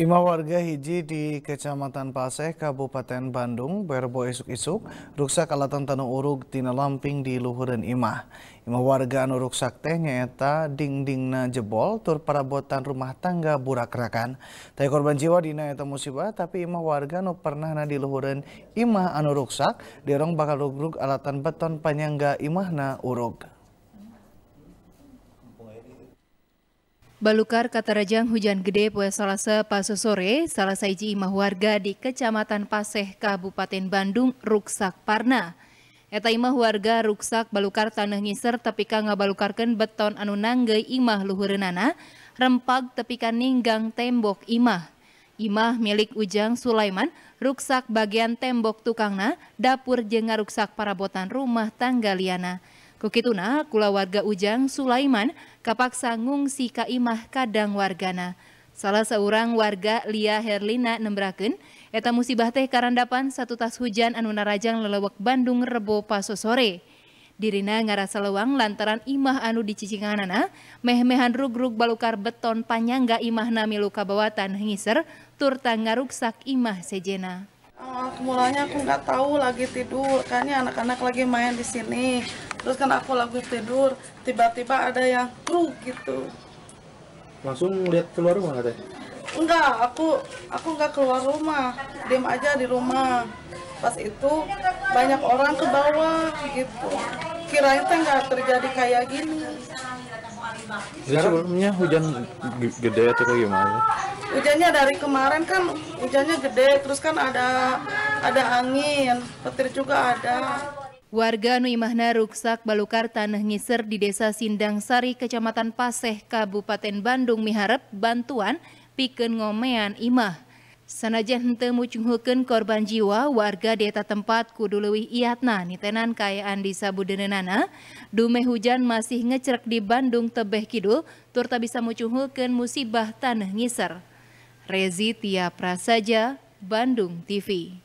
Lima warga hiji di Kecamatan Paseh, Kabupaten Bandung, berbo isuk-isuk, ruksak alatan tanah urug tina lamping di luhuran imah. Imah warga anu ruksak teh ding-ding na jebol tur perabotan rumah tangga burak rakan. Tapi korban jiwa dina eta musibah, tapi imah warga anu pernah na di luhuran imah anu ruksak, derong bakal rugrug alatan beton penyangga imahna urug. Balukar Katarajang hujan gede pue Salasa pasu sore, salah saiji imah warga di Kecamatan Paseh, Kabupaten Bandung, ruksak parna. Eta imah warga ruksak balukar tanah ngiser tepika ngabalukarkan beton anu nangge imah luhurinana, rempag tepika ninggang tembok imah. Imah milik Ujang Sulaiman, ruksak bagian tembok tukangna, dapur jengar ruksak parabotan rumah tangga liana. Kukituna kula warga Ujang Sulaiman kapaksa ngungsi ka imah kadang wargana. Salah seorang warga Lia Herlina nembraken eta musibah teh karandapan satu tas hujan anu narajang lelewek Bandung Rebo paso sore. Dirina ngarasa lewang lantaran imah anu dicicinganana meh-mehan rug-rug balukar beton panyangga Nami luka kabawatan ngiser turta ngaruksak imah sejena. Uh, mulanya aku nggak tahu lagi tidur, kayaknya anak-anak lagi main di sini terus kan aku lagi tidur tiba-tiba ada yang kruk gitu langsung lihat keluar rumah deh? enggak aku aku enggak keluar rumah diem aja di rumah pas itu banyak orang ke bawah gitu kirain teh nggak terjadi kayak gini jadi sebelumnya hujan gede atau kayak gimana hujannya dari kemarin kan hujannya gede terus kan ada ada angin petir juga ada Warga Nui Mahna ruksak Balukarta ngisir di desa Sindang Sari, kecamatan Paseh, Kabupaten Bandung miharep bantuan piken ngomean imah. Sanajan henteu mucunghukun korban jiwa, warga di tempat kudului iatna nitenan kayaan di Denenana, Dume hujan masih ngecerak di Bandung tebeh kidul, turta bisa mucunghukun musibah tanah ngisir. Rezi Tia Prasaja, Bandung TV.